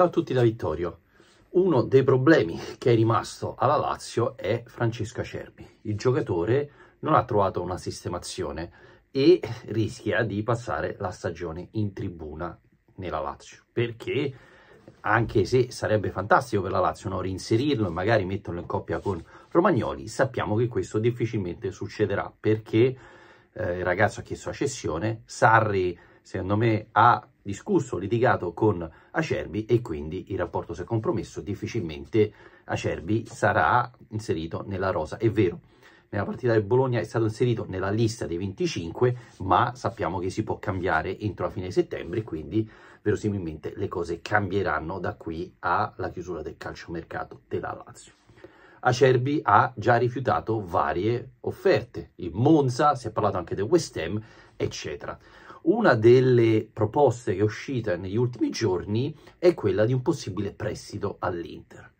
Ciao a tutti da Vittorio. Uno dei problemi che è rimasto alla Lazio è Francesco Acerbi. Il giocatore non ha trovato una sistemazione e rischia di passare la stagione in tribuna nella Lazio. Perché anche se sarebbe fantastico per la Lazio no? reinserirlo e magari metterlo in coppia con Romagnoli, sappiamo che questo difficilmente succederà perché eh, il ragazzo ha chiesto la cessione, Sarri secondo me ha discusso, litigato con Acerbi e quindi il rapporto si è compromesso, difficilmente Acerbi sarà inserito nella rosa. È vero, nella partita del Bologna è stato inserito nella lista dei 25, ma sappiamo che si può cambiare entro la fine settembre, quindi verosimilmente le cose cambieranno da qui alla chiusura del calciomercato della Lazio. Acerbi ha già rifiutato varie offerte, in Monza, si è parlato anche del West Ham, eccetera. Una delle proposte che è uscita negli ultimi giorni è quella di un possibile prestito all'Inter.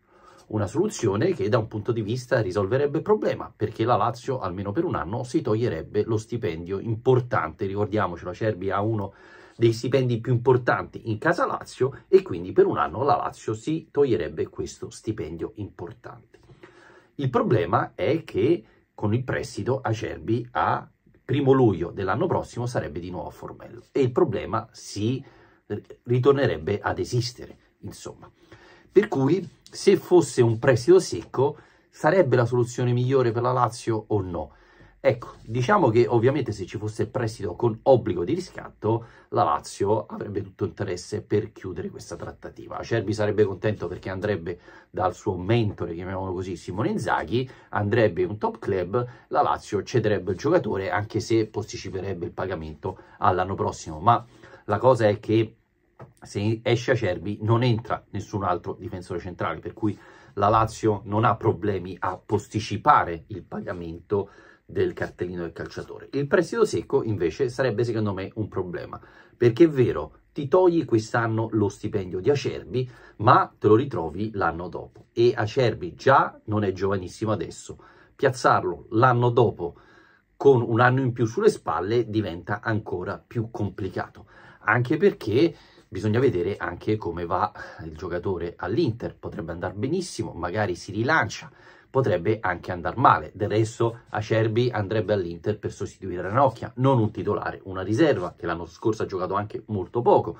Una soluzione che da un punto di vista risolverebbe il problema, perché la Lazio almeno per un anno si toglierebbe lo stipendio importante, ricordiamoci la Cerbi ha uno dei stipendi più importanti in casa Lazio e quindi per un anno la Lazio si toglierebbe questo stipendio importante. Il problema è che con il prestito Acerbi ha primo luglio dell'anno prossimo sarebbe di nuovo a Formello e il problema si eh, ritornerebbe ad esistere, insomma. Per cui se fosse un prestito secco sarebbe la soluzione migliore per la Lazio o no? Ecco, diciamo che ovviamente se ci fosse il prestito con obbligo di riscatto, la Lazio avrebbe tutto interesse per chiudere questa trattativa. Acerbi sarebbe contento perché andrebbe dal suo mentore, chiamiamolo così, Simone Inzaghi, andrebbe in un top club, la Lazio cederebbe il giocatore anche se posticiperebbe il pagamento all'anno prossimo. Ma la cosa è che se esce Acerbi non entra nessun altro difensore centrale, per cui la Lazio non ha problemi a posticipare il pagamento del cartellino del calciatore. Il prestito secco invece sarebbe secondo me un problema, perché è vero, ti togli quest'anno lo stipendio di Acerbi, ma te lo ritrovi l'anno dopo. E Acerbi già non è giovanissimo adesso. Piazzarlo l'anno dopo con un anno in più sulle spalle diventa ancora più complicato, anche perché Bisogna vedere anche come va il giocatore all'Inter, potrebbe andare benissimo, magari si rilancia, potrebbe anche andare male. Del resto Acerbi andrebbe all'Inter per sostituire Ranocchia, non un titolare, una riserva, che l'anno scorso ha giocato anche molto poco.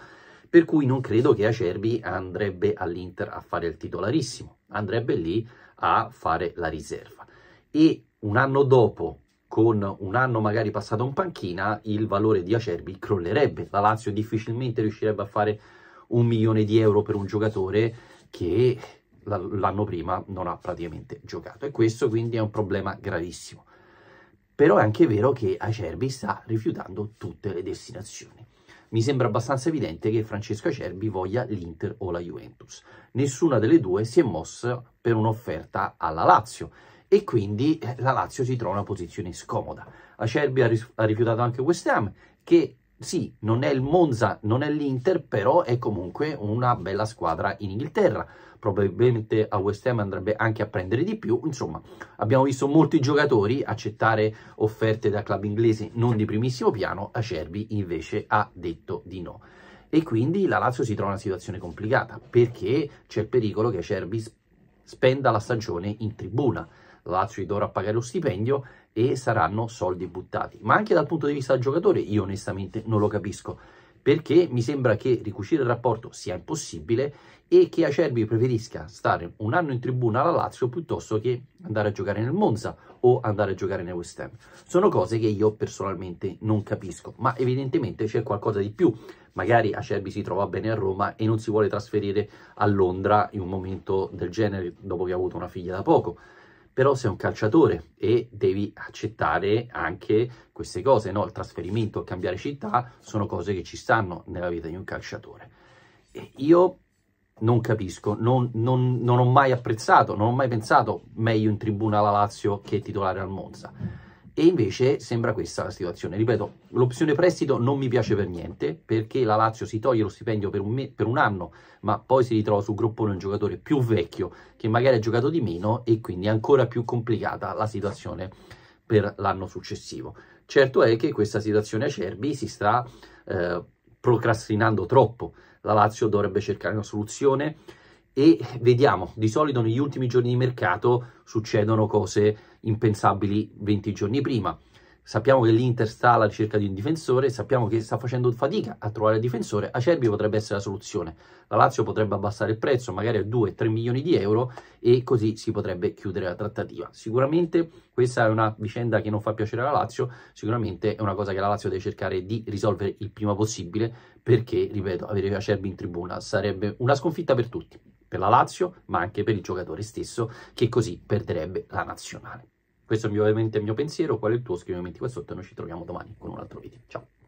Per cui non credo che Acerbi andrebbe all'Inter a fare il titolarissimo, andrebbe lì a fare la riserva. E un anno dopo con un anno magari passato in panchina, il valore di Acerbi crollerebbe. La Lazio difficilmente riuscirebbe a fare un milione di euro per un giocatore che l'anno prima non ha praticamente giocato. E questo quindi è un problema gravissimo. Però è anche vero che Acerbi sta rifiutando tutte le destinazioni. Mi sembra abbastanza evidente che Francesco Acerbi voglia l'Inter o la Juventus. Nessuna delle due si è mossa per un'offerta alla Lazio e quindi eh, la Lazio si trova in una posizione scomoda. Acerbi ha, rifiutato anche West Ham che sì, non è il Monza, non è l'Inter, però è comunque una bella squadra in Inghilterra. Probabilmente a West Ham andrebbe anche a prendere di più. Insomma, abbiamo visto molti giocatori accettare offerte da club inglesi non di primissimo piano, Acerbi invece ha detto di no. E quindi la Lazio si trova in una situazione complicata perché c'è il pericolo che Acerbi spenda la stagione in tribuna Lazio gli dovrà pagare lo stipendio e saranno soldi buttati. Ma anche dal punto di vista del giocatore io onestamente non lo capisco perché mi sembra che ricucire il rapporto sia impossibile e che Acerbi preferisca stare un anno in tribuna alla Lazio piuttosto che andare a giocare nel Monza o andare a giocare nel West Ham. Sono cose che io personalmente non capisco, ma evidentemente c'è qualcosa di più. Magari Acerbi si trova bene a Roma e non si vuole trasferire a Londra in un momento del genere dopo che ha avuto una figlia da poco però sei un calciatore e devi accettare anche queste cose, no? il trasferimento, cambiare città, sono cose che ci stanno nella vita di un calciatore. E io non capisco, non, non, non ho mai apprezzato, non ho mai pensato meglio in tribuna alla Lazio che titolare al Monza e invece sembra questa la situazione. Ripeto, l'opzione prestito non mi piace per niente perché la Lazio si toglie lo stipendio per un, per un anno, ma poi si ritrova sul groppone un giocatore più vecchio che magari ha giocato di meno e quindi ancora più complicata la situazione per l'anno successivo. Certo è che questa situazione acerbi si sta eh, procrastinando troppo. La Lazio dovrebbe cercare una soluzione e vediamo, di solito negli ultimi giorni di mercato succedono cose impensabili 20 giorni prima. Sappiamo che l'Inter sta alla ricerca di un difensore, sappiamo che sta facendo fatica a trovare il difensore, Acerbi potrebbe essere la soluzione. La Lazio potrebbe abbassare il prezzo, magari a 2-3 milioni di euro e così si potrebbe chiudere la trattativa. Sicuramente questa è una vicenda che non fa piacere alla Lazio, sicuramente è una cosa che la Lazio deve cercare di risolvere il prima possibile perché, ripeto, avere Acerbi in tribuna sarebbe una sconfitta per tutti, per la Lazio ma anche per il giocatore stesso che così perderebbe la nazionale. Questo è ovviamente il mio pensiero, qual è il tuo? Scrivimi qua sotto e noi ci troviamo domani con un altro video. Ciao!